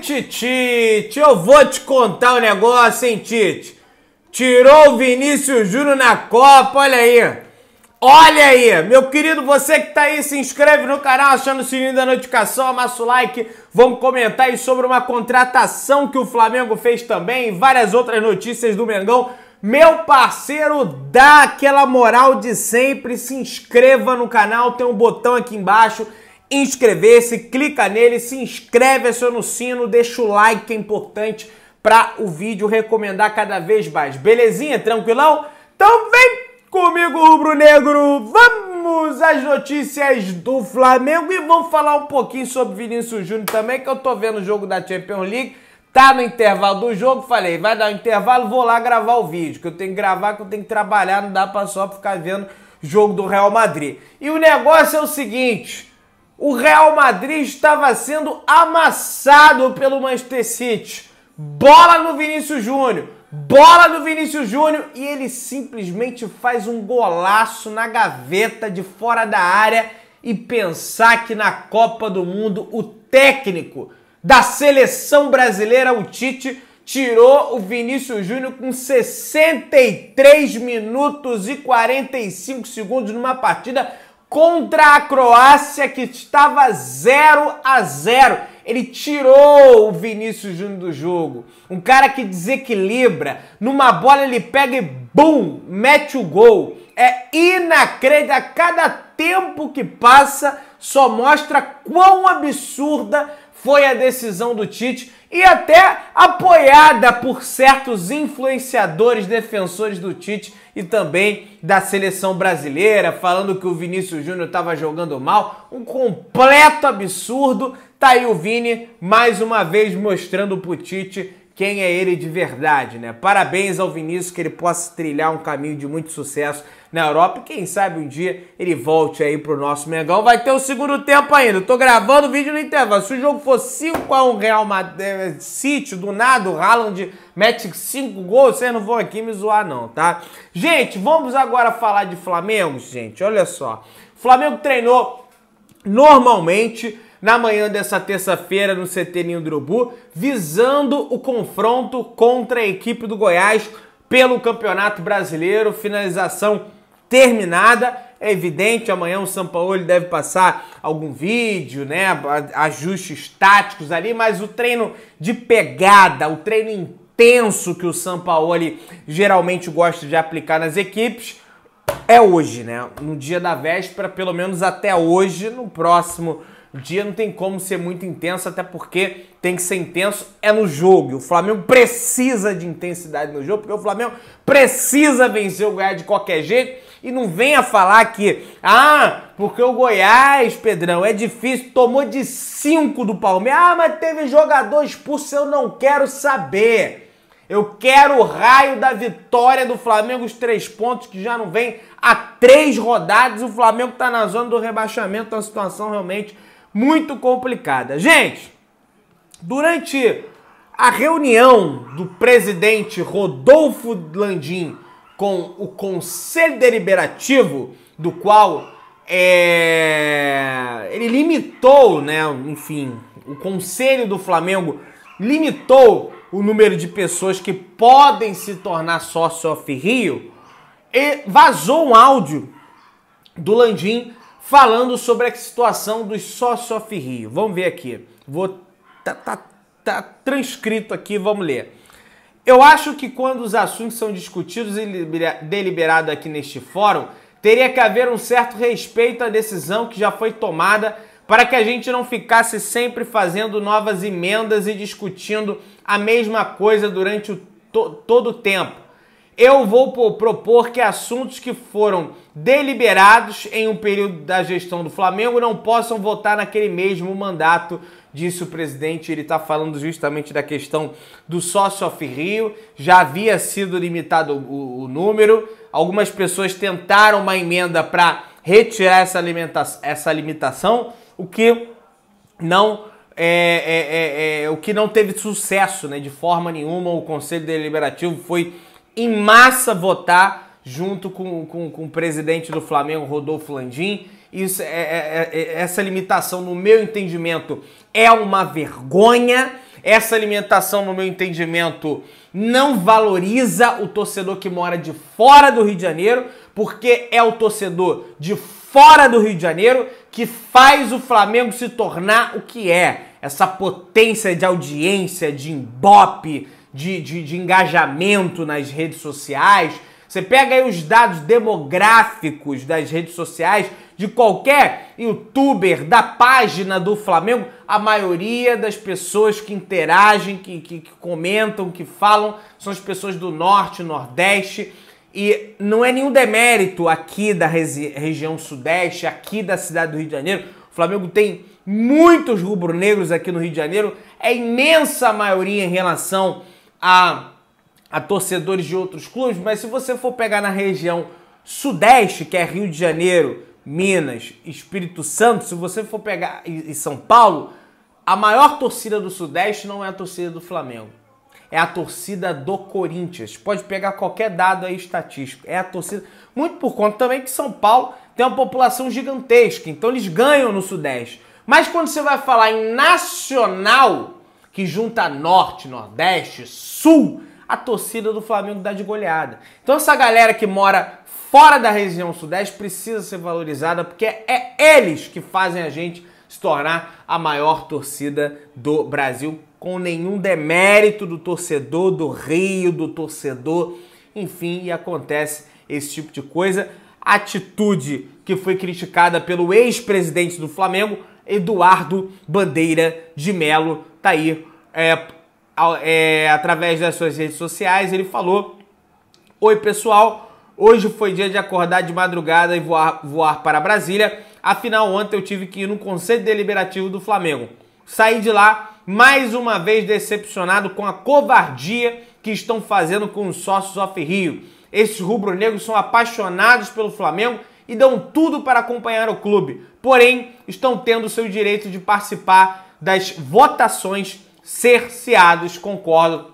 Tite, eu vou te contar o um negócio, hein, Tite? Tirou o Vinícius Júnior na Copa, olha aí. Olha aí, meu querido, você que tá aí, se inscreve no canal, achando o sininho da notificação, amassa o like. Vamos comentar aí sobre uma contratação que o Flamengo fez também, várias outras notícias do Mengão. Meu parceiro, dá aquela moral de sempre, se inscreva no canal, tem um botão aqui embaixo inscrever-se, clica nele, se inscreve, aciona o sino, deixa o like é importante para o vídeo recomendar cada vez mais. Belezinha? Tranquilão? Então vem comigo, Rubro Negro! Vamos às notícias do Flamengo e vamos falar um pouquinho sobre Vinícius Júnior também, que eu tô vendo o jogo da Champions League. Tá no intervalo do jogo, falei, vai dar um intervalo, vou lá gravar o vídeo, que eu tenho que gravar, que eu tenho que trabalhar, não dá pra só ficar vendo jogo do Real Madrid. E o negócio é o seguinte, o Real Madrid estava sendo amassado pelo Manchester City. Bola no Vinícius Júnior. Bola no Vinícius Júnior e ele simplesmente faz um golaço na gaveta de fora da área e pensar que na Copa do Mundo o técnico da seleção brasileira, o Tite, tirou o Vinícius Júnior com 63 minutos e 45 segundos numa partida contra a Croácia que estava 0 a 0. Ele tirou o Vinícius Júnior do jogo. Um cara que desequilibra, numa bola ele pega e bum, mete o gol. É inacreditável, a cada tempo que passa só mostra quão absurda foi a decisão do Tite e até apoiada por certos influenciadores defensores do Tite e também da seleção brasileira, falando que o Vinícius Júnior estava jogando mal, um completo absurdo. Tá aí o Vini mais uma vez mostrando pro Tite quem é ele de verdade, né? Parabéns ao Vinícius que ele possa trilhar um caminho de muito sucesso na Europa. Quem sabe um dia ele volte aí pro nosso Mengão. Vai ter o segundo tempo ainda. tô gravando o vídeo no intervalo. Se o jogo for 5 a 1 Real Madrid, eh, City, do nada, o Haaland mete 5 gols, vocês não vão aqui me zoar não, tá? Gente, vamos agora falar de Flamengo, gente. Olha só. O Flamengo treinou normalmente na manhã dessa terça-feira no CT Nindrobu, do visando o confronto contra a equipe do Goiás pelo Campeonato Brasileiro. Finalização terminada. É evidente, amanhã o Sampaoli deve passar algum vídeo, né? Ajustes táticos ali, mas o treino de pegada, o treino intenso que o Sampaoli geralmente gosta de aplicar nas equipes é hoje, né? No dia da véspera, pelo menos até hoje, no próximo o dia não tem como ser muito intenso, até porque tem que ser intenso é no jogo. E o Flamengo precisa de intensidade no jogo, porque o Flamengo precisa vencer o Goiás de qualquer jeito. E não venha falar que, ah, porque o Goiás, Pedrão, é difícil, tomou de 5 do Palmeiras. Ah, mas teve jogador expulso, eu não quero saber. Eu quero o raio da vitória do Flamengo, os três pontos que já não vem há três rodadas. O Flamengo está na zona do rebaixamento, tá a situação realmente muito complicada. Gente, durante a reunião do presidente Rodolfo Landim com o Conselho Deliberativo, do qual é, ele limitou, né, enfim, o Conselho do Flamengo limitou o número de pessoas que podem se tornar sócio off Rio, e vazou um áudio do Landim falando sobre a situação dos Sossof Rio. Vamos ver aqui. Vou tá, tá, tá transcrito aqui, vamos ler. Eu acho que quando os assuntos são discutidos e deliberados aqui neste fórum, teria que haver um certo respeito à decisão que já foi tomada para que a gente não ficasse sempre fazendo novas emendas e discutindo a mesma coisa durante o to todo o tempo eu vou propor que assuntos que foram deliberados em um período da gestão do Flamengo não possam votar naquele mesmo mandato. Disse o presidente, ele está falando justamente da questão do sócio of Rio. Já havia sido limitado o, o número. Algumas pessoas tentaram uma emenda para retirar essa, essa limitação, o que não é, é, é, é, o que não teve sucesso, né? De forma nenhuma, o Conselho Deliberativo foi em massa votar junto com, com, com o presidente do Flamengo, Rodolfo Landim. Isso é, é, é, é essa limitação, no meu entendimento, é uma vergonha. Essa alimentação, no meu entendimento, não valoriza o torcedor que mora de fora do Rio de Janeiro, porque é o torcedor de fora do Rio de Janeiro que faz o Flamengo se tornar o que é. Essa potência de audiência, de imbope, de, de, de engajamento nas redes sociais. Você pega aí os dados demográficos das redes sociais de qualquer youtuber da página do Flamengo, a maioria das pessoas que interagem, que, que, que, comentam, que falam, são as pessoas do norte, nordeste. E não é nenhum demérito aqui da região sudeste, aqui da cidade do Rio de Janeiro. O Flamengo tem muitos rubro-negros aqui no Rio de Janeiro, é imensa maioria em relação a, a torcedores de outros clubes, mas se você for pegar na região sudeste, que é Rio de Janeiro, Minas, Espírito Santo, se você for pegar e, e São Paulo, a maior torcida do sudeste não é a torcida do Flamengo. É a torcida do Corinthians. Pode pegar qualquer dado aí estatístico. É a torcida. Muito por conta também que São Paulo tem uma população gigantesca. Então eles ganham no Sudeste. Mas quando você vai falar em nacional, que junta norte, nordeste, sul, a torcida do Flamengo dá de goleada. Então essa galera que mora fora da região sudeste precisa ser valorizada porque é eles que fazem a gente se tornar a maior torcida do Brasil com nenhum demérito do torcedor do Rio, do torcedor, enfim, e acontece esse tipo de coisa. Atitude que foi criticada pelo ex-presidente do Flamengo, Eduardo Bandeira de Melo. Tá aí, é, é, através das suas redes sociais, ele falou: Oi, pessoal. Hoje foi dia de acordar de madrugada e voar, voar para Brasília. Afinal, ontem eu tive que ir no Conselho Deliberativo do Flamengo. Saí de lá mais uma vez decepcionado com a covardia que estão fazendo com os sócios off Rio. Esses rubro-negros são apaixonados pelo Flamengo e dão tudo para acompanhar o clube, porém estão tendo seu direito de participar das votações cerceados, concordo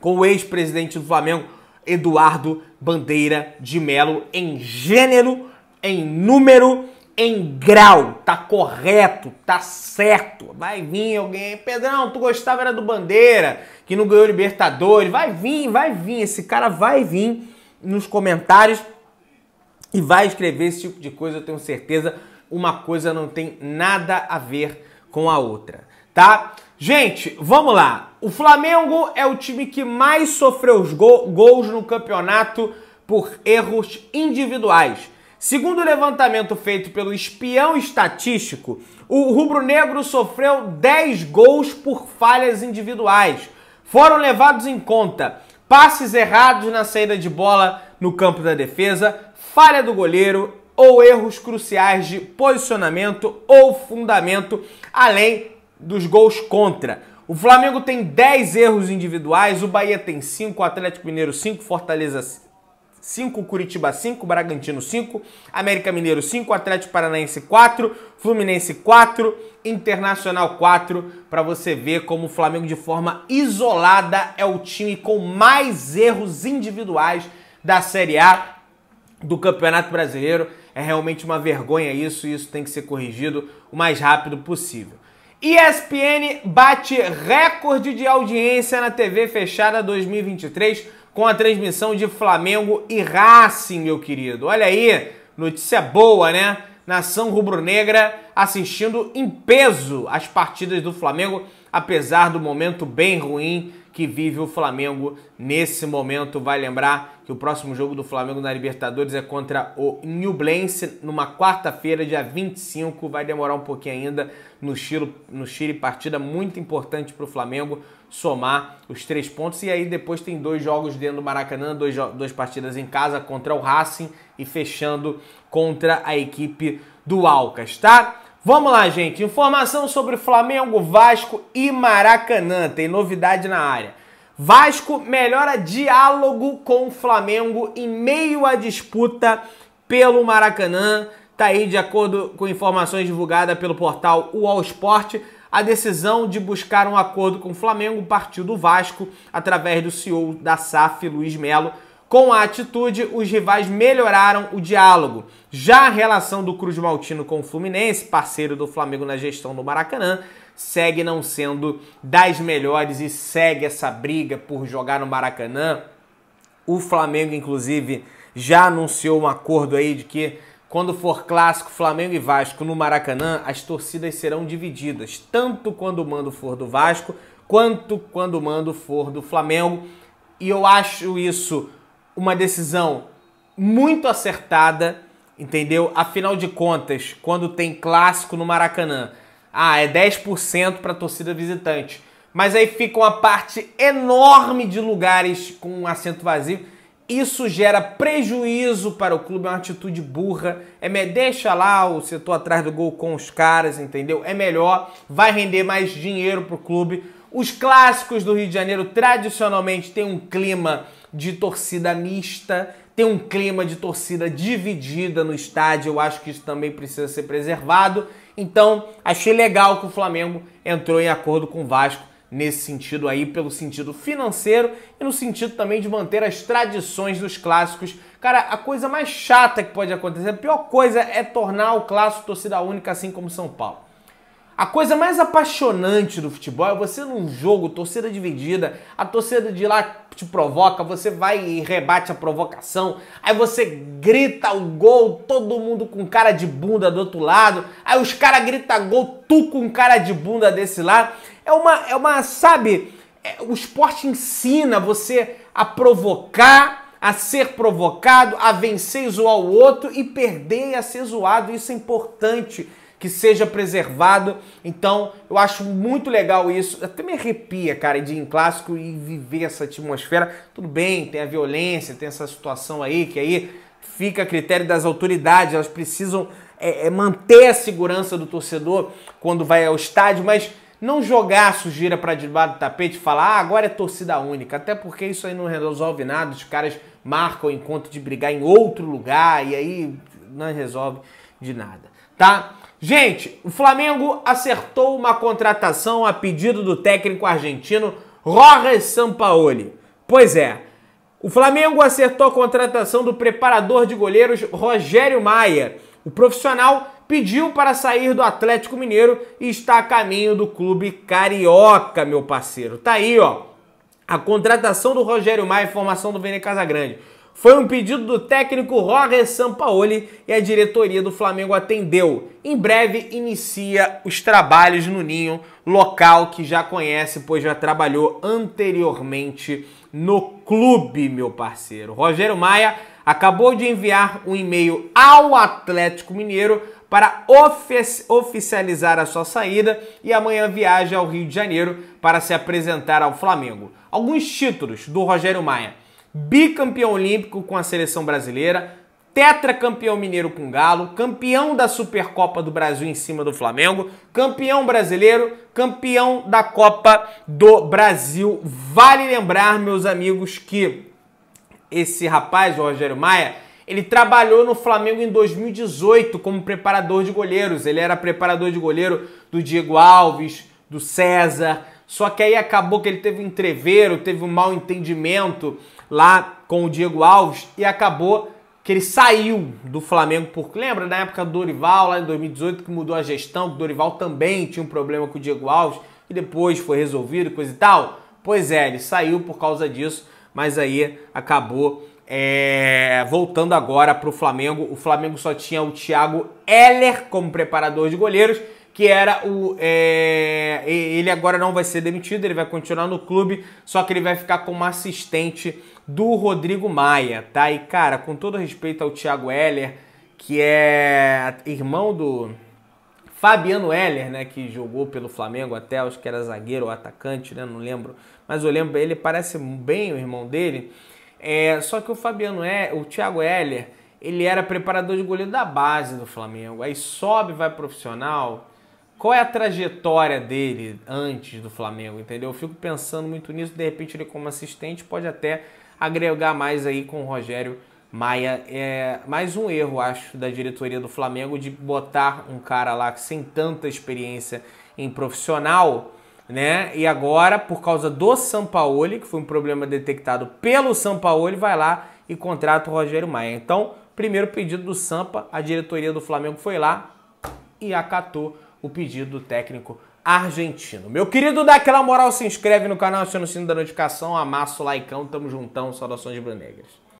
com o ex-presidente do Flamengo, Eduardo Bandeira de Melo, em gênero, em número, em grau. Tá correto, tá certo. Vai vir alguém, Pedrão, tu gostava era do Bandeira, que não ganhou Libertadores. Vai vir, vai vir, esse cara vai vir nos comentários e vai escrever esse tipo de coisa, eu tenho certeza. Uma coisa não tem nada a ver com a outra, tá? Gente, vamos lá. O Flamengo é o time que mais sofreu os go gols no campeonato por erros individuais. Segundo o levantamento feito pelo espião estatístico, o rubro-negro sofreu 10 gols por falhas individuais. Foram levados em conta passes errados na saída de bola no campo da defesa, falha do goleiro ou erros cruciais de posicionamento ou fundamento, além dos gols contra. O Flamengo tem 10 erros individuais, o Bahia tem 5, o Atlético Mineiro 5, Fortaleza 5, Curitiba 5, Bragantino 5, América Mineiro 5, Atlético Paranaense 4, Fluminense 4, Internacional 4, para você ver como o Flamengo de forma isolada é o time com mais erros individuais da Série A do Campeonato Brasileiro. É realmente uma vergonha isso e isso tem que ser corrigido o mais rápido possível. ESPN bate recorde de audiência na TV fechada 2023 com a transmissão de Flamengo e Racing, meu querido. Olha aí, notícia boa, né? Nação rubro-negra assistindo em peso as partidas do Flamengo, apesar do momento bem ruim que vive o Flamengo nesse momento. Vai lembrar que o próximo jogo do Flamengo na Libertadores é contra o Nublense numa quarta-feira, dia 25. Vai demorar um pouquinho ainda no Chile, no Chile partida muito importante para o Flamengo somar os três pontos. E aí depois tem dois jogos dentro do Maracanã, dois, duas partidas em casa contra o Racing e fechando contra a equipe do Alcas, tá? Vamos lá, gente. Informação sobre Flamengo, Vasco e Maracanã. Tem novidade na área. Vasco melhora diálogo com o Flamengo em meio à disputa pelo Maracanã. Tá aí, de acordo com informações divulgadas pelo portal UOL Esporte, a decisão de buscar um acordo com o Flamengo partiu do Vasco através do CEO da SAF, Luiz Melo com a atitude, os rivais melhoraram o diálogo. Já a relação do Cruz Maltino com o Fluminense, parceiro do Flamengo na gestão do Maracanã, segue não sendo das melhores e segue essa briga por jogar no Maracanã. O Flamengo, inclusive, já anunciou um acordo aí de que quando for clássico Flamengo e Vasco no Maracanã, as torcidas serão divididas, tanto quando o mando for do Vasco, quanto quando o mando for do Flamengo. E eu acho isso uma decisão muito acertada, entendeu? Afinal de contas, quando tem clássico no Maracanã, ah, é 10% para torcida visitante. Mas aí fica uma parte enorme de lugares com um assento vazio. Isso gera prejuízo para o clube, é uma atitude burra. É me deixa lá o setor atrás do gol com os caras, entendeu? É melhor, vai render mais dinheiro para o clube. Os clássicos do Rio de Janeiro tradicionalmente têm um clima de torcida mista, tem um clima de torcida dividida no estádio, eu acho que isso também precisa ser preservado. Então, achei legal que o Flamengo entrou em acordo com o Vasco nesse sentido aí, pelo sentido financeiro e no sentido também de manter as tradições dos clássicos. Cara, a coisa mais chata que pode acontecer, a pior coisa é tornar o clássico torcida única assim como São Paulo. A coisa mais apaixonante do futebol é você num jogo, torcida dividida, a torcida de lá te provoca, você vai e rebate a provocação, aí você grita o gol, todo mundo com cara de bunda do outro lado, aí os caras gritam gol, tu com cara de bunda desse lado. É uma, é uma sabe, é, o esporte ensina você a provocar, a ser provocado, a vencer e zoar o outro e perder e a ser zoado. Isso é importante que seja preservado. Então, eu acho muito legal isso. Até me arrepia, cara, de ir em clássico e viver essa atmosfera. Tudo bem, tem a violência, tem essa situação aí, que aí fica a critério das autoridades, elas precisam é, é, manter a segurança do torcedor quando vai ao estádio, mas não jogar sujeira para debaixo do tapete e falar, ah, agora é torcida única, até porque isso aí não resolve nada, os caras marcam o encontro de brigar em outro lugar e aí não resolve de nada, tá? Gente, o Flamengo acertou uma contratação a pedido do técnico argentino Jorge Sampaoli. Pois é, o Flamengo acertou a contratação do preparador de goleiros Rogério Maia. O profissional pediu para sair do Atlético Mineiro e está a caminho do clube carioca, meu parceiro. Tá aí, ó. A contratação do Rogério Maia e formação do Vene Casagrande. Foi um pedido do técnico Jorge Sampaoli e a diretoria do Flamengo atendeu. Em breve inicia os trabalhos no Ninho, local que já conhece, pois já trabalhou anteriormente no clube, meu parceiro. Rogério Maia acabou de enviar um e-mail ao Atlético Mineiro para oficializar a sua saída e amanhã viaja ao Rio de Janeiro para se apresentar ao Flamengo. Alguns títulos do Rogério Maia bicampeão olímpico com a seleção brasileira, tetracampeão mineiro com Galo, campeão da Supercopa do Brasil em cima do Flamengo, campeão brasileiro, campeão da Copa do Brasil. Vale lembrar, meus amigos, que esse rapaz, o Rogério Maia, ele trabalhou no Flamengo em 2018 como preparador de goleiros. Ele era preparador de goleiro do Diego Alves, do César. Só que aí acabou que ele teve um entreveiro, teve um mal entendimento lá com o Diego Alves e acabou que ele saiu do Flamengo por lembra na época do Dorival lá em 2018 que mudou a gestão, que o Dorival também tinha um problema com o Diego Alves e depois foi resolvido coisa e tal. Pois é, ele saiu por causa disso, mas aí acabou é, voltando agora para o Flamengo. O Flamengo só tinha o Thiago Heller como preparador de goleiros que era o. É, ele agora não vai ser demitido, ele vai continuar no clube, só que ele vai ficar como assistente do Rodrigo Maia, tá? E cara, com todo respeito ao Thiago Heller, que é irmão do Fabiano Heller, né, que jogou pelo Flamengo até, acho que era zagueiro ou atacante, né, não lembro, mas eu lembro, ele parece bem o irmão dele. É, só que o Fabiano é, o Thiago Heller, ele era preparador de goleiro da base do Flamengo. Aí sobe, vai profissional, qual é a trajetória dele antes do Flamengo, entendeu? Eu fico pensando muito nisso, de repente ele como assistente pode até agregar mais aí com o Rogério Maia. É mais um erro, acho, da diretoria do Flamengo de botar um cara lá sem tanta experiência em profissional, né? E agora, por causa do Sampaoli, que foi um problema detectado pelo Sampaoli, vai lá e contrata o Rogério Maia. Então, primeiro pedido do Sampa, a diretoria do Flamengo foi lá e acatou o pedido do técnico argentino. Meu querido, dá aquela moral, se inscreve no canal, aciona o sino da notificação, amassa o laicão, tamo juntão, saudações brunegras.